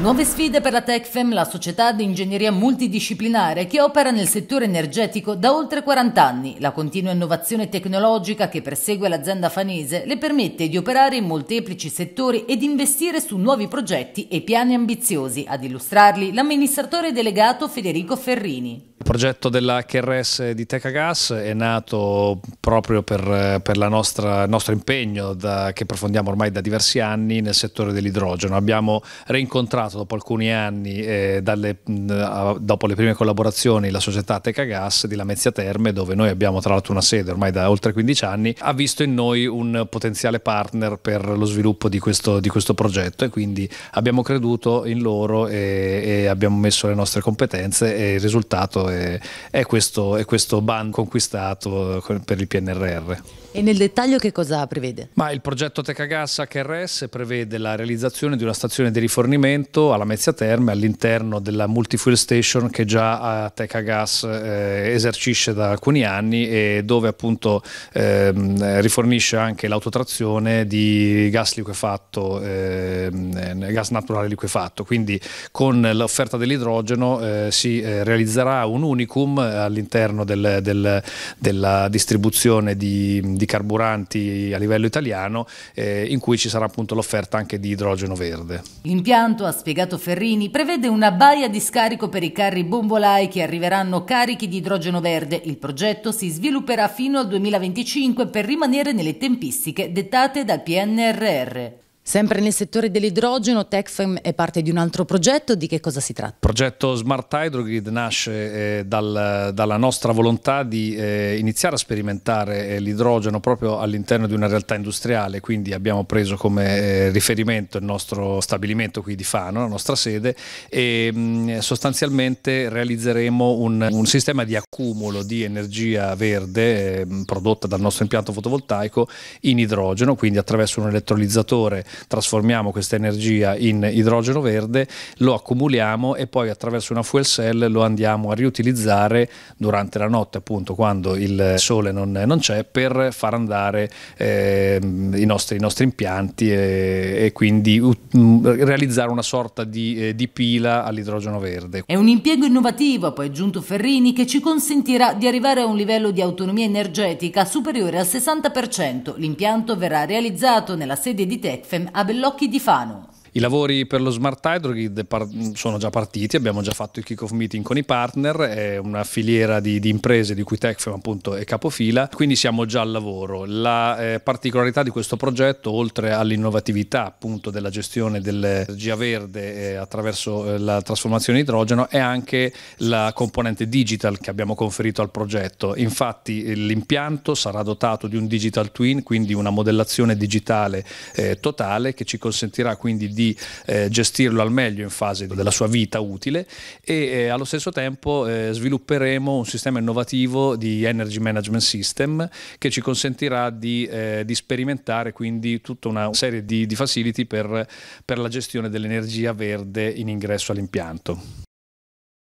Nuove sfide per la TechFem, la società di ingegneria multidisciplinare che opera nel settore energetico da oltre 40 anni. La continua innovazione tecnologica che persegue l'azienda fanese le permette di operare in molteplici settori ed investire su nuovi progetti e piani ambiziosi. Ad illustrarli l'amministratore delegato Federico Ferrini. Il progetto dell'HRS di Tecagas è nato proprio per, per il nostro impegno da, che approfondiamo ormai da diversi anni nel settore dell'idrogeno. Abbiamo rincontrato abbandonato dopo alcuni anni, eh, dalle, mh, dopo le prime collaborazioni, la società Tecagas di Lamezia Terme, dove noi abbiamo tra l'altro una sede ormai da oltre 15 anni, ha visto in noi un potenziale partner per lo sviluppo di questo, di questo progetto e quindi abbiamo creduto in loro e, e, abbiamo messo le nostre competenze e il risultato è, è questo, è questo ban conquistato eh, per il PNRR. E nel dettaglio che cosa prevede? Ma il progetto Tecagas HRS prevede la realizzazione di una stazione di rifornimento portato alla Mezzia Terme all'interno della multifuel station che già a eh, Tecagas eh, esercisce da alcuni anni e dove appunto ehm, rifornisce anche l'autotrazione di gas liquefatto, ehm, eh, gas naturale liquefatto. Quindi con l'offerta dell'idrogeno eh, si eh, realizzerà un unicum all'interno del, del, della distribuzione di, di, carburanti a livello italiano eh, in cui ci sarà appunto l'offerta anche di idrogeno verde. L'impianto ha spiegato Ferrini, prevede una baia di scarico per i carri bombolai che arriveranno carichi di idrogeno verde. Il progetto si svilupperà fino al 2025 per rimanere nelle tempistiche dettate dal PNRR. Sempre nel settore dell'idrogeno, Techfem è parte di un altro progetto, di che cosa si tratta? Il progetto Smart Hydrogrid nasce eh, dal, dalla nostra volontà di eh, iniziare a sperimentare eh, l'idrogeno proprio all'interno di una realtà industriale, quindi abbiamo preso come eh, riferimento il nostro stabilimento qui di Fano, la nostra sede, e mh, mm, sostanzialmente realizzeremo un, un, sistema di accumulo di energia verde eh, prodotta dal nostro impianto fotovoltaico in idrogeno, quindi attraverso un elettrolizzatore trasformiamo questa energia in idrogeno verde, lo accumuliamo e poi attraverso una fuel cell lo andiamo a riutilizzare durante la notte, appunto quando il sole non, non c'è, per far andare eh, i, nostri, i, nostri, impianti e, e quindi uh, realizzare una sorta di, eh, di pila all'idrogeno verde. È un impiego innovativo, ha poi aggiunto Ferrini, che ci consentirà di arrivare a un livello di autonomia energetica superiore al 60%. L'impianto verrà realizzato nella sede di Tecfem a Bellocchi di Fano. I lavori per lo smart hydro grid sono già partiti, abbiamo già fatto il kick-off meeting con i partner, è una filiera di, di imprese di cui Techfam appunto è capofila, quindi siamo già al lavoro. La eh, particolarità di questo progetto, oltre all'innovatività appunto della gestione dell'energia verde eh, attraverso eh, la trasformazione idrogeno, è anche la componente digital che abbiamo conferito al progetto. Infatti eh, l'impianto sarà dotato di un digital twin, quindi una modellazione digitale eh, totale che ci consentirà quindi di di eh, gestirlo al meglio in fase della sua vita utile e eh, allo stesso tempo eh, svilupperemo un sistema innovativo di Energy Management System che ci consentirà di, eh, di sperimentare quindi tutta una serie di, di facility per, per la gestione dell'energia verde in ingresso all'impianto.